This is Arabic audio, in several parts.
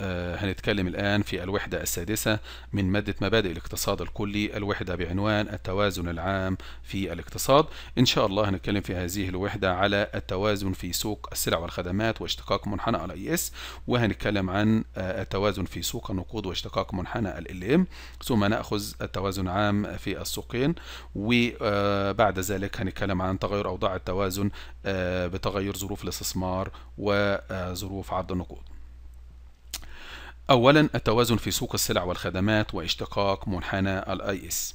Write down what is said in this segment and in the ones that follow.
آه، هنتكلم الآن في الوحدة السادسة من مادة مبادئ الاقتصاد الكلي الوحدة بعنوان التوازن العام في الاقتصاد إن شاء الله هنتكلم في هذه الوحدة على التوازن في سوق السلع والخدمات واشتقاق منحنى على اس وهنتكلم عن آه، التوازن في سوق النقود واشتقاق منحنى ال ام ثم نأخذ التوازن عام في السوقين وبعد آه، ذلك هنتكلم عن تغير أوضاع التوازن بتغير ظروف الاستثمار وظروف عرض النقود أولا التوازن في سوق السلع والخدمات واشتقاق منحنى الاي اس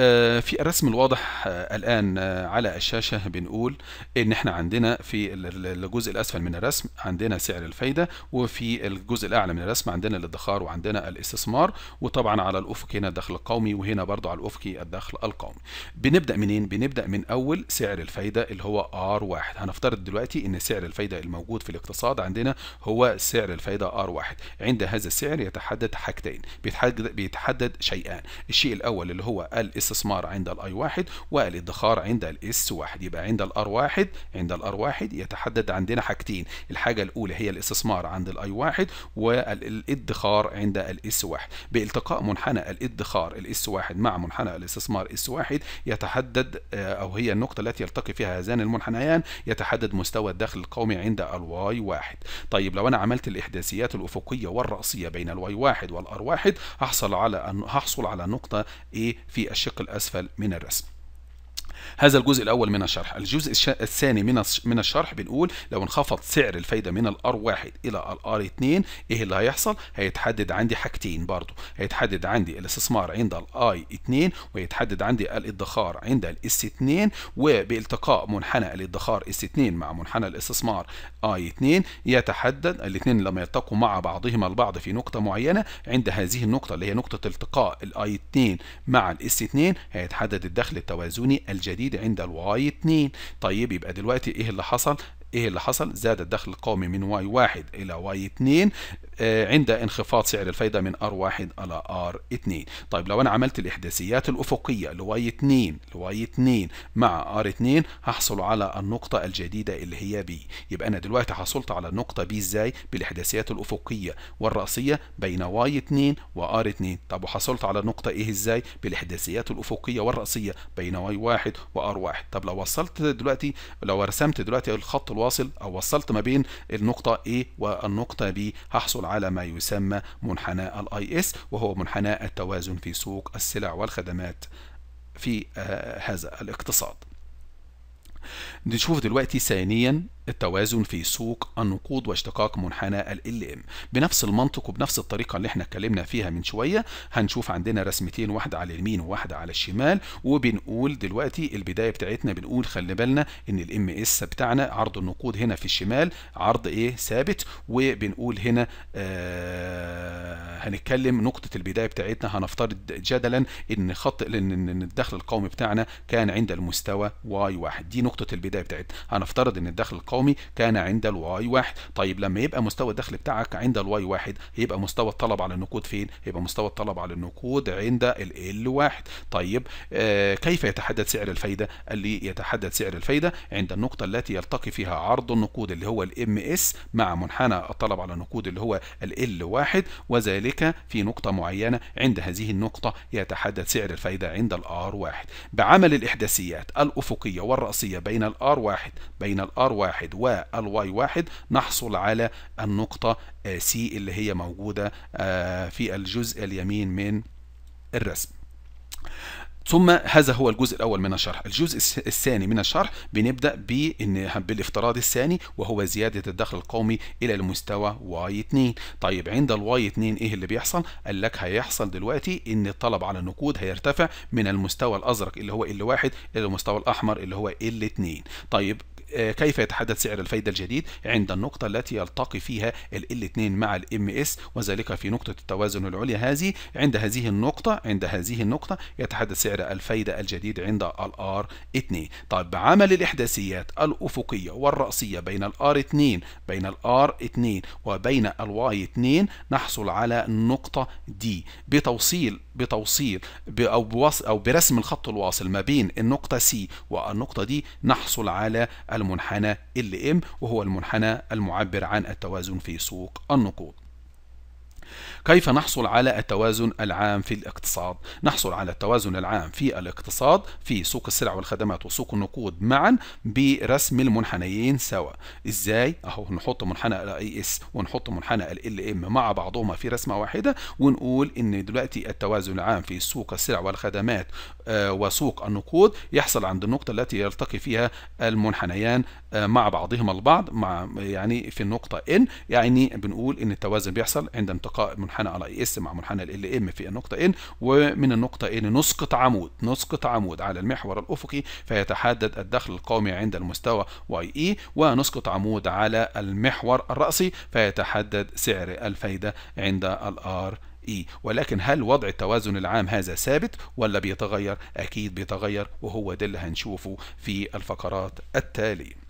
آه، في الرسم الواضح آه، الآن آه، على الشاشة بنقول إن إحنا عندنا في الجزء الأسفل من الرسم عندنا سعر الفايدة وفي الجزء الأعلى من الرسم عندنا الادخار وعندنا الاستثمار وطبعا على الأفق هنا الدخل القومي وهنا برضو على الأفق الدخل القومي. بنبدأ منين؟ بنبدأ من أول سعر الفايدة اللي هو R1 هنفترض دلوقتي إن سعر الفايدة الموجود في الاقتصاد عندنا هو سعر الفايدة R1 عند هذا السعر يتحدد حاجتين بيتحدد, بيتحدد شيئان الشيء الأول اللي هو الاستثمار الاستثمار عند الاي واحد والادخار عند الاس واحد يبقى عند الار واحد عند الار واحد يتحدد عندنا حاجتين الحاجه الاولى هي الاستثمار عند الاي واحد والادخار عند الاس واحد بالتقاء منحنى الادخار الاس واحد مع منحنى الاستثمار اس واحد يتحدد آه، او هي النقطه التي يلتقي فيها هذان المنحنيان يتحدد مستوى الدخل القومي عند الواي واحد طيب لو انا عملت الاحداثيات الافقيه والراسيه بين الواي واحد والار واحد هحصل على هحصل على نقطه ايه في الشق الأسفل من الرسم هذا الجزء الأول من الشرح الجزء الثاني من من الشرح بنقول لو انخفض سعر الفايدة من الار 1 إلى الار 2 إيه اللي هيحصل هيتحدد عندي حاجتين برضو هيتحدد عندي الاستثمار عند الاي 2 ويتحدد عندي الادخار عند الاس 2 وبالتقاء منحنى الادخار اس 2 مع منحنى الاستثمار اي 2 يتحدد الاثنين لما يلتقوا مع بعضهما البعض في نقطة معينة عند هذه النقطة اللي هي نقطة التقاء الاي 2 مع الاس 2 هيتحدد الدخل التوازني الجديد الجديد عند الواي 2 طيب يبقى دلوقتي ايه اللي حصل ايه اللي حصل زاد الدخل القومي من واي 1 الى واي 2 آه، عند انخفاض سعر الفايدة من R1 على R2 طيب لو أنا عملت الإحداثيات الأفقية لـ y 2 لـ y 2 مع R2 هحصل على النقطة الجديدة اللي هي B يبقى أنا دلوقتي حصلت على النقطة B إزاي بالإحداثيات الأفقية والرأسية بين y 2 و R2 طب وحصلت على النقطة إيه إزاي بالإحداثيات الأفقية والرأسية بين y 1 و R1 طب لو وصلت دلوقتي لو رسمت دلوقتي الخط الواصل أو وصلت ما بين النقطة A إيه والنقطة B هحصل على ما يسمى منحنى الاي اس وهو منحنى التوازن في سوق السلع والخدمات في آه، هذا الاقتصاد نشوف دلوقتي ثانيا التوازن في سوق النقود واشتقاق منحنى ال ال ام بنفس المنطق وبنفس الطريقه اللي احنا اتكلمنا فيها من شويه هنشوف عندنا رسمتين واحده على اليمين وواحده على الشمال وبنقول دلوقتي البدايه بتاعتنا بنقول خلي بالنا ان الام اس بتاعنا عرض النقود هنا في الشمال عرض ايه ثابت وبنقول هنا آه هنتكلم نقطه البدايه بتاعتنا هنفترض جدلا ان خط ان الدخل القومي بتاعنا كان عند المستوى واي 1 دي نقطة البداية بتاعتنا هنفترض ان الدخل القومي كان عند الواي واحد طيب لما يبقى مستوى الدخل بتاعك عند الواي واحد يبقى مستوى الطلب على النقود فين يبقى مستوى الطلب على النقود عند ال واحد طيب آه كيف يتحدد سعر الفايدة قال لي يتحدد سعر الفايدة عند النقطة التي يلتقي فيها عرض النقود اللي هو الام اس مع منحنى الطلب على النقود اللي هو ال واحد وذلك في نقطة معينة عند هذه النقطة يتحدد سعر الفايدة عند الار واحد بعمل الإحداثيات الأفقية والرأسية بين الار R1 بين الار واحد والواي واحد Y1 نحصل على النقطة سي اللي هي موجودة في الجزء اليمين من الرسم ثم هذا هو الجزء الأول من الشرح الجزء الثاني من الشرح بنبدأ بإن بالافتراض الثاني وهو زيادة الدخل القومي إلى واي Y2 طيب عند الواي 2 إيه اللي بيحصل قال لك هيحصل دلوقتي إن الطلب على النقود هيرتفع من المستوى الأزرق اللي هو ال1 إلى المستوى الأحمر اللي هو ال2 طيب آه، كيف يتحدد سعر الفايدة الجديد عند النقطة التي يلتقي فيها ال L2 مع ال MS وذلك في نقطة التوازن العليا هذه عند هذه النقطة عند هذه النقطة يتحدد سعر الفايدة الجديد عند ال R2 طيب بعمل الإحداثيات الأفقية والرأسية بين ال R2 بين ال R2 وبين ال Y2 نحصل على نقطة D بتوصيل بتوصيل او بوص او برسم الخط الواصل ما بين النقطه سي والنقطه دي نحصل على المنحنى ال ام وهو المنحنى المعبر عن التوازن في سوق النقود كيف نحصل على التوازن العام في الاقتصاد؟ نحصل على التوازن العام في الاقتصاد في سوق السلع والخدمات وسوق النقود معا برسم المنحنيين سوا ازاي اهو نحط منحنى الاي اس ونحط منحنى ال ام مع بعضهما في رسمه واحده ونقول ان دلوقتي التوازن العام في سوق السلع والخدمات آه، وسوق النقود يحصل عند النقطه التي يلتقي فيها المنحنيان آه، مع بعضهما البعض مع يعني في النقطه ان يعني بنقول ان التوازن بيحصل عند انتقاء من منحنى على اي اس مع منحنى ال ام في النقطة ان ومن النقطة ان نسقط عمود نسقط عمود على المحور الافقي فيتحدد الدخل القومي عند المستوى واي اي ونسقط عمود على المحور الرأسي فيتحدد سعر الفايدة عند الار اي ولكن هل وضع التوازن العام هذا ثابت ولا بيتغير اكيد بيتغير وهو ده اللي هنشوفه في الفقرات التاليه